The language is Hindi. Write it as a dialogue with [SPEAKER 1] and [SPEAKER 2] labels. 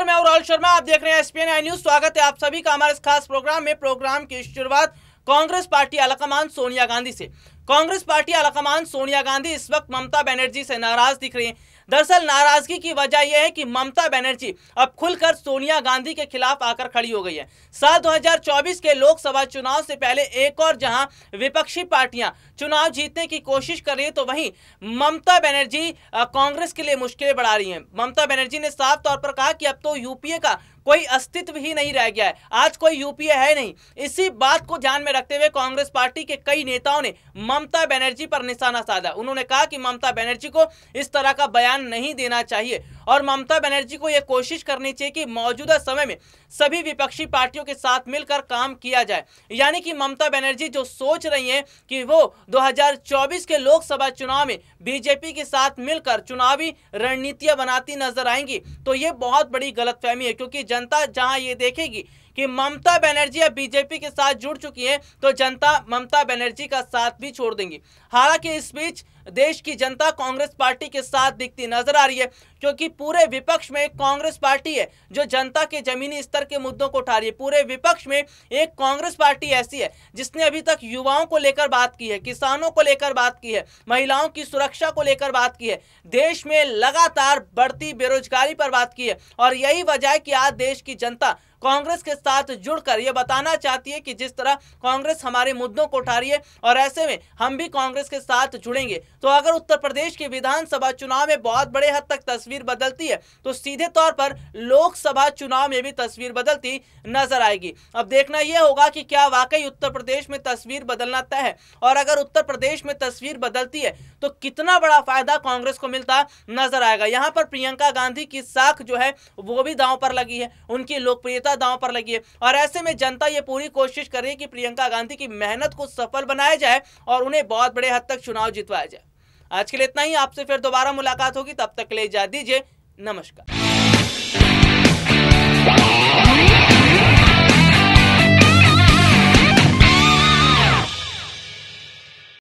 [SPEAKER 1] नमस्कार मैं राहुल शर्मा आप देख रहे हैं एसपीएन आई न्यूज स्वागत है आप सभी का हमारे इस खास प्रोग्राम में प्रोग्राम की शुरुआत कांग्रेस पार्टी आलाकमान सोनिया गांधी से कांग्रेस पार्टी आलाकमान सोनिया गांधी इस वक्त ममता बनर्जी से नाराज दिख रही हैं दरअसल नाराजगी की वजह यह है कि ममता बनर्जी अब खुलकर सोनिया गांधी के खिलाफ आकर खड़ी हो गई है साल 2024 के लोकसभा चुनाव से पहले एक और जहां विपक्षी पार्टियां चुनाव जीतने की कोशिश कर रही है तो वहीं ममता बनर्जी कांग्रेस के लिए मुश्किलें बढ़ा रही हैं ममता बनर्जी ने साफ तौर पर कहा कि अब तो यूपीए का कोई अस्तित्व ही नहीं रह गया है आज कोई यूपीए है नहीं इसी बात को ध्यान में रखते हुए कांग्रेस पार्टी के कई नेताओं ने ममता बनर्जी पर निशाना साधा उन्होंने कहा कि ममता बनर्जी को इस तरह का बयान नहीं देना चाहिए और ममता बनर्जी को यह कोशिश करनी चाहिए कि मौजूदा समय में सभी विपक्षी पार्टियों के साथ मिलकर काम किया जाए यानी कि ममता बनर्जी जो सोच रही हैं कि वो 2024 के लोकसभा चुनाव में बीजेपी के साथ मिलकर चुनावी रणनीतियां बनाती नजर आएंगी तो ये बहुत बड़ी गलतफहमी है क्योंकि जनता जहां ये देखेगी कि ममता बनर्जी अब बीजेपी के साथ जुड़ चुकी हैं तो जनता ममता बनर्जी का साथ भी छोड़ देंगी हालांकि इस बीच देश की जनता कांग्रेस पार्टी के साथ दिखती नजर आ रही है क्योंकि पूरे विपक्ष में एक कांग्रेस पार्टी है जो जनता के जमीनी स्तर के मुद्दों को उठा रही है पूरे विपक्ष में एक कांग्रेस पार्टी ऐसी है जिसने अभी तक युवाओं को लेकर बात की है किसानों को लेकर बात की है महिलाओं की सुरक्षा को लेकर बात की है देश में लगातार बढ़ती बेरोजगारी पर बात की है और यही वजह है कि आज देश की जनता कांग्रेस के साथ जुड़कर यह बताना चाहती है कि जिस तरह कांग्रेस हमारे मुद्दों को उठा रही है और ऐसे में हम भी कांग्रेस के साथ जुड़ेंगे तो अगर उत्तर प्रदेश के विधानसभा चुनाव में बहुत बड़े हद तक तस्वीर बदलती है तो सीधे तौर पर लोकसभा चुनाव में भी तस्वीर बदलती नजर आएगी अब देखना यह होगा कि क्या वाकई उत्तर प्रदेश में तस्वीर बदलना तय है और अगर उत्तर प्रदेश में तस्वीर बदलती है तो कितना बड़ा फायदा कांग्रेस को मिलता नजर आएगा यहाँ पर प्रियंका गांधी की साख जो है वो भी दांव पर लगी है उनकी लोकप्रियता सत्ता दांव पर लगी है और ऐसे में जनता ये पूरी कोशिश कर रही है कि प्रियंका गांधी की मेहनत को सफल बनाया जाए और उन्हें बहुत बड़े हद तक चुनाव जितवाया जाए आज के लिए इतना ही आपसे फिर दोबारा मुलाकात होगी तब तक ले जा दीजिए नमस्कार